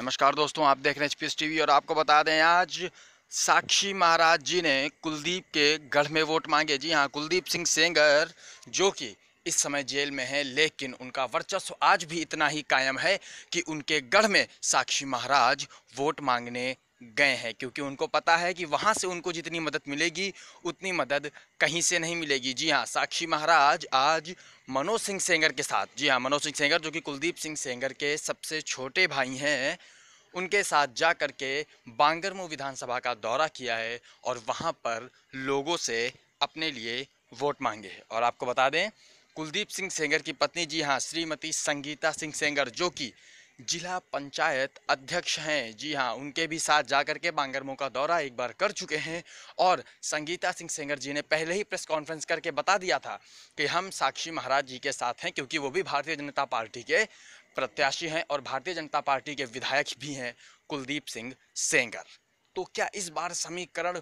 नमस्कार दोस्तों आप देख रहे हैं एच पी एस टीवी और आपको बता दें आज साक्षी महाराज जी ने कुलदीप के गढ़ में वोट मांगे जी हाँ कुलदीप सिंह सेंगर जो कि इस समय जेल में हैं लेकिन उनका वर्चस्व आज भी इतना ही कायम है कि उनके गढ़ में साक्षी महाराज वोट मांगने गए हैं क्योंकि उनको पता है कि वहां से उनको जितनी मदद मिलेगी उतनी मदद कहीं से नहीं मिलेगी जी हाँ साक्षी महाराज आज मनोज सिंह सेंगर के साथ जी हाँ मनोज सिंह सेंगर जो कि कुलदीप सिंह सेंगर के सबसे छोटे भाई हैं उनके साथ जा कर के बांगरमो विधानसभा का दौरा किया है और वहाँ पर लोगों से अपने लिए वोट मांगे और आपको बता दें कुलदीप सिंह सेंगर की पत्नी जी हाँ श्रीमती संगीता सिंह सेंगर जो कि जिला पंचायत अध्यक्ष हैं जी हाँ उनके भी साथ जाकर के बांगरमो का दौरा एक बार कर चुके हैं और संगीता सिंह सेंगर जी ने पहले ही प्रेस कॉन्फ्रेंस करके बता दिया था कि हम साक्षी महाराज जी के साथ हैं क्योंकि वो भी भारतीय जनता पार्टी के प्रत्याशी हैं और भारतीय जनता पार्टी के विधायक भी हैं कुलदीप सिंह सेंगर तो क्या इस बार समीकरण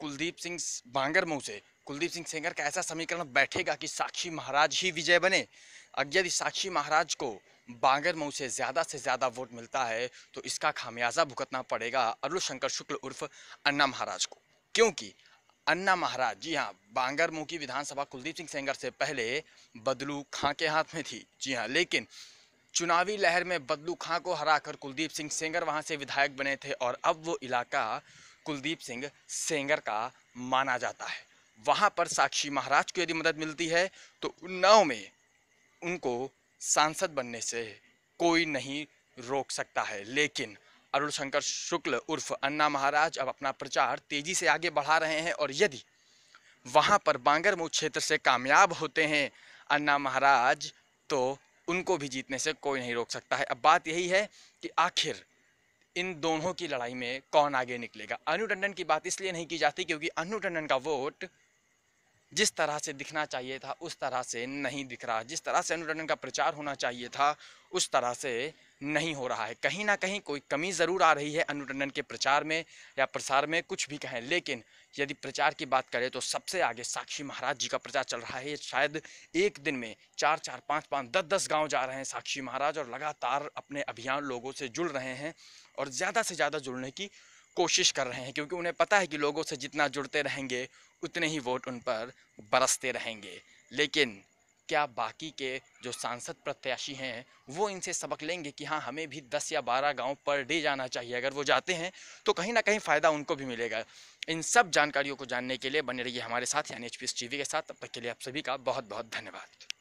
कुलदीप सिंह बांगरमऊ से कुलदीप सिंह सेंगर का ऐसा समीकरण बैठेगा कि साक्षी महाराज ही विजय बने यदि साक्षी महाराज को बांगर मऊ से ज़्यादा से ज़्यादा वोट मिलता है तो इसका खामियाजा भुगतना पड़ेगा अरुण शंकर शुक्ल उर्फ अन्ना महाराज को क्योंकि अन्ना महाराज जी हाँ बांगर मऊ की विधानसभा कुलदीप सिंह सेंगर से पहले बदलू खां के हाथ में थी जी हाँ लेकिन चुनावी लहर में बदलू खां को हराकर कुलदीप सिंह सेंगर वहां से विधायक बने थे और अब वो इलाका कुलदीप सिंह सेंगर का माना जाता है वहाँ पर साक्षी महाराज को यदि मदद मिलती है तो उन्नाव में उनको सांसद बनने से कोई नहीं रोक सकता है लेकिन अरुण शंकर शुक्ल उर्फ अन्ना महाराज अब अपना प्रचार तेजी से आगे बढ़ा रहे हैं और यदि वहाँ पर बांगरमऊ क्षेत्र से कामयाब होते हैं अन्ना महाराज तो उनको भी जीतने से कोई नहीं रोक सकता है अब बात यही है कि आखिर इन दोनों की लड़ाई में कौन आगे निकलेगा अनु टंडन की बात इसलिए नहीं की जाती क्योंकि अनु टंडन का वोट जिस तरह से दिखना चाहिए था उस तरह से नहीं दिख रहा जिस तरह से अनुरंजन का प्रचार होना चाहिए था उस तरह से नहीं हो रहा है कहीं ना कहीं कोई कमी ज़रूर आ रही है अनुटंडन के प्रचार में या प्रसार में कुछ भी कहें लेकिन यदि प्रचार की बात करें तो सबसे आगे साक्षी महाराज जी का प्रचार चल रहा है शायद एक दिन में चार चार पाँच पाँच दस दस गाँव जा रहे हैं साक्षी महाराज और लगातार अपने अभियान लोगों से जुड़ रहे हैं और ज़्यादा से ज़्यादा जुड़ने की कोशिश कर रहे हैं क्योंकि उन्हें पता है कि लोगों से जितना जुड़ते रहेंगे उतने ही वोट उन पर बरसते रहेंगे लेकिन क्या बाकी के जो सांसद प्रत्याशी हैं वो इनसे सबक लेंगे कि हाँ हमें भी दस या बारह गांव पर डे जाना चाहिए अगर वो जाते हैं तो कहीं ना कहीं फ़ायदा उनको भी मिलेगा इन सब जानकारियों को जानने के लिए बने रहिए हमारे साथ यानी एच पी के साथ तब तक के लिए आप सभी का बहुत बहुत धन्यवाद